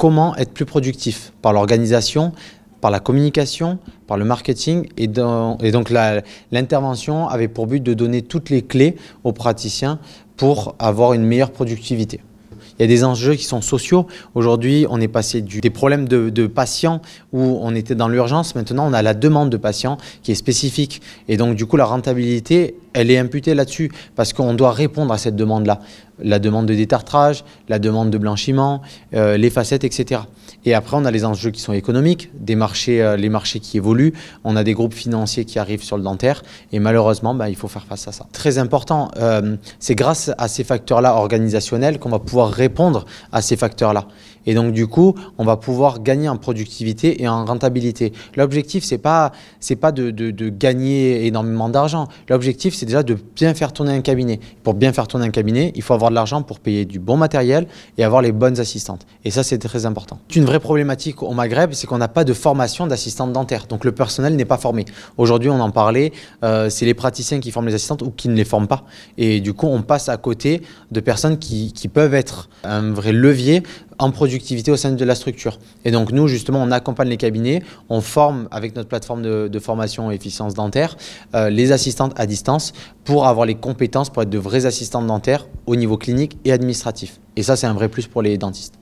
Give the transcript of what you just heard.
comment être plus productif par l'organisation, par la communication, par le marketing. Et, donc l'intervention avait pour but de donner toutes les clés aux praticiens pour avoir une meilleure productivité. Il y a des enjeux qui sont sociaux. Aujourd'hui, on est passé du, des problèmes de, patients où on était dans l'urgence. Maintenant, on a la demande de patients qui est spécifique. Et donc, du coup, la rentabilité elle est imputée là-dessus, parce qu'on doit répondre à cette demande-là. La demande de détartrage, la demande de blanchiment, euh, les facettes, etc. Et après, on a les enjeux qui sont économiques, des marchés, euh, les marchés qui évoluent, on a des groupes financiers qui arrivent sur le dentaire, et malheureusement, bah, il faut faire face à ça. Très important, euh, c'est grâce à ces facteurs-là organisationnels qu'on va pouvoir répondre à ces facteurs-là. Et donc du coup, on va pouvoir gagner en productivité et en rentabilité. L'objectif, c'est pas c'est pas de, de, gagner énormément d'argent. L'objectif, c'est déjà de bien faire tourner un cabinet. Pour bien faire tourner un cabinet, il faut avoir de l'argent pour payer du bon matériel et avoir les bonnes assistantes. Et ça, c'est très important. Une vraie problématique au Maghreb, c'est qu'on n'a pas de formation d'assistantes dentaires. Donc le personnel n'est pas formé. Aujourd'hui, on en parlait, euh, c'est les praticiens qui forment les assistantes ou qui ne les forment pas. Et du coup, on passe à côté de personnes qui, qui peuvent être un vrai levier en productivité au sein de la structure. Et donc nous, justement, on accompagne les cabinets, on forme avec notre plateforme de, formation formation efficience dentaire euh, les assistantes à distance pour avoir les compétences pour être de vraies assistantes dentaires au niveau clinique et administratif. Et ça, c'est un vrai plus pour les dentistes.